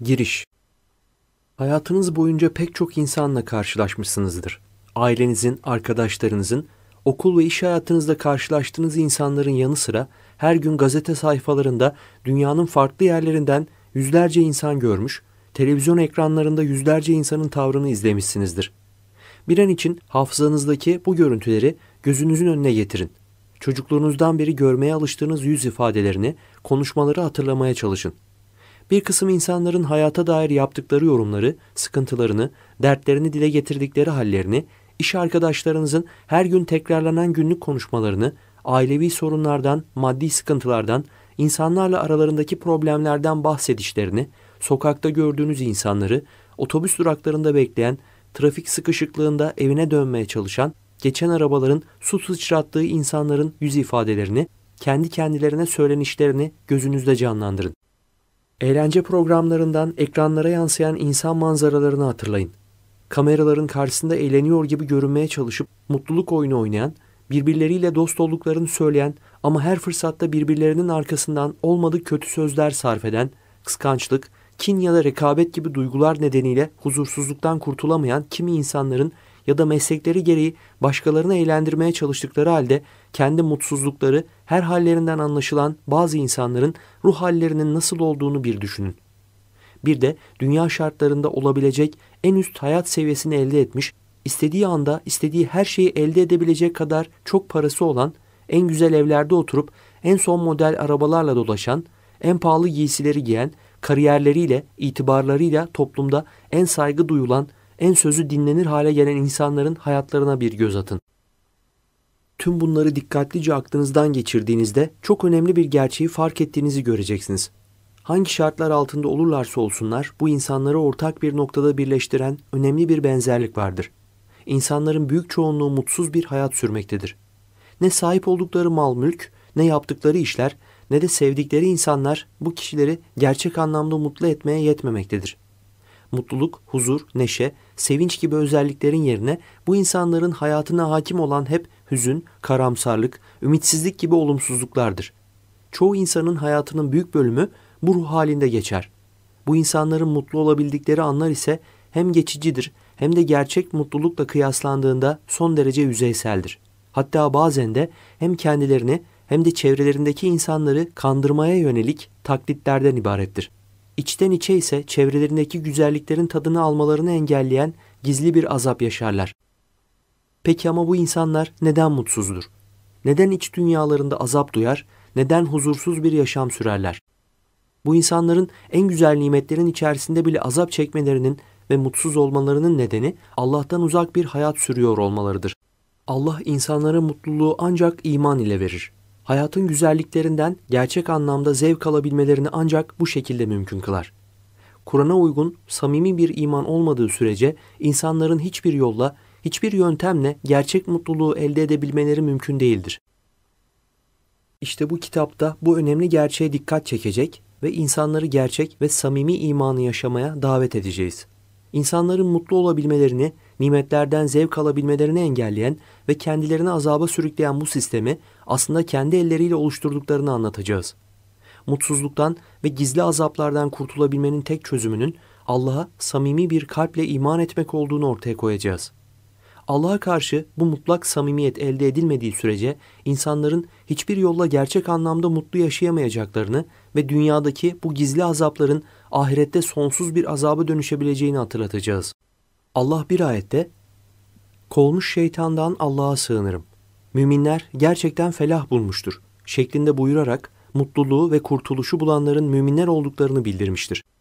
Giriş Hayatınız boyunca pek çok insanla karşılaşmışsınızdır. Ailenizin, arkadaşlarınızın, okul ve iş hayatınızda karşılaştığınız insanların yanı sıra her gün gazete sayfalarında dünyanın farklı yerlerinden yüzlerce insan görmüş, televizyon ekranlarında yüzlerce insanın tavrını izlemişsinizdir. Bir an için hafızanızdaki bu görüntüleri gözünüzün önüne getirin. Çocukluğunuzdan beri görmeye alıştığınız yüz ifadelerini, konuşmaları hatırlamaya çalışın. Bir kısım insanların hayata dair yaptıkları yorumları, sıkıntılarını, dertlerini dile getirdikleri hallerini, iş arkadaşlarınızın her gün tekrarlanan günlük konuşmalarını, ailevi sorunlardan, maddi sıkıntılardan, insanlarla aralarındaki problemlerden bahsedişlerini, sokakta gördüğünüz insanları, otobüs duraklarında bekleyen, trafik sıkışıklığında evine dönmeye çalışan, geçen arabaların su sıçrattığı insanların yüz ifadelerini, kendi kendilerine söylenişlerini gözünüzde canlandırın. Eğlence programlarından ekranlara yansıyan insan manzaralarını hatırlayın. Kameraların karşısında eğleniyor gibi görünmeye çalışıp mutluluk oyunu oynayan, birbirleriyle dost olduklarını söyleyen ama her fırsatta birbirlerinin arkasından olmadık kötü sözler sarf eden, kıskançlık, kin ya da rekabet gibi duygular nedeniyle huzursuzluktan kurtulamayan kimi insanların ya da meslekleri gereği başkalarını eğlendirmeye çalıştıkları halde kendi mutsuzlukları her hallerinden anlaşılan bazı insanların ruh hallerinin nasıl olduğunu bir düşünün. Bir de dünya şartlarında olabilecek en üst hayat seviyesini elde etmiş, istediği anda istediği her şeyi elde edebilecek kadar çok parası olan, en güzel evlerde oturup en son model arabalarla dolaşan, en pahalı giysileri giyen, kariyerleriyle, itibarlarıyla toplumda en saygı duyulan, en sözü dinlenir hale gelen insanların hayatlarına bir göz atın. Tüm bunları dikkatlice aklınızdan geçirdiğinizde çok önemli bir gerçeği fark ettiğinizi göreceksiniz. Hangi şartlar altında olurlarsa olsunlar bu insanları ortak bir noktada birleştiren önemli bir benzerlik vardır. İnsanların büyük çoğunluğu mutsuz bir hayat sürmektedir. Ne sahip oldukları mal mülk, ne yaptıkları işler, ne de sevdikleri insanlar bu kişileri gerçek anlamda mutlu etmeye yetmemektedir mutluluk, huzur, neşe, sevinç gibi özelliklerin yerine bu insanların hayatına hakim olan hep hüzün, karamsarlık, ümitsizlik gibi olumsuzluklardır. Çoğu insanın hayatının büyük bölümü bu ruh halinde geçer. Bu insanların mutlu olabildikleri anlar ise hem geçicidir hem de gerçek mutlulukla kıyaslandığında son derece yüzeyseldir. Hatta bazen de hem kendilerini hem de çevrelerindeki insanları kandırmaya yönelik taklitlerden ibarettir. İçten içe ise çevrelerindeki güzelliklerin tadını almalarını engelleyen gizli bir azap yaşarlar. Peki ama bu insanlar neden mutsuzdur? Neden iç dünyalarında azap duyar, neden huzursuz bir yaşam sürerler? Bu insanların en güzel nimetlerin içerisinde bile azap çekmelerinin ve mutsuz olmalarının nedeni Allah'tan uzak bir hayat sürüyor olmalarıdır. Allah insanlara mutluluğu ancak iman ile verir hayatın güzelliklerinden gerçek anlamda zevk alabilmelerini ancak bu şekilde mümkün kılar. Kur'an'a uygun samimi bir iman olmadığı sürece insanların hiçbir yolla, hiçbir yöntemle gerçek mutluluğu elde edebilmeleri mümkün değildir. İşte bu kitapta bu önemli gerçeğe dikkat çekecek ve insanları gerçek ve samimi imanı yaşamaya davet edeceğiz insanların mutlu olabilmelerini, nimetlerden zevk alabilmelerini engelleyen ve kendilerini azaba sürükleyen bu sistemi aslında kendi elleriyle oluşturduklarını anlatacağız. Mutsuzluktan ve gizli azaplardan kurtulabilmenin tek çözümünün Allah'a samimi bir kalple iman etmek olduğunu ortaya koyacağız.'' Allah'a karşı bu mutlak samimiyet elde edilmediği sürece insanların hiçbir yolla gerçek anlamda mutlu yaşayamayacaklarını ve dünyadaki bu gizli azapların ahirette sonsuz bir azaba dönüşebileceğini hatırlatacağız. Allah bir ayette "Kolmuş şeytandan Allah'a sığınırım. Müminler gerçekten felah bulmuştur." şeklinde buyurarak mutluluğu ve kurtuluşu bulanların müminler olduklarını bildirmiştir.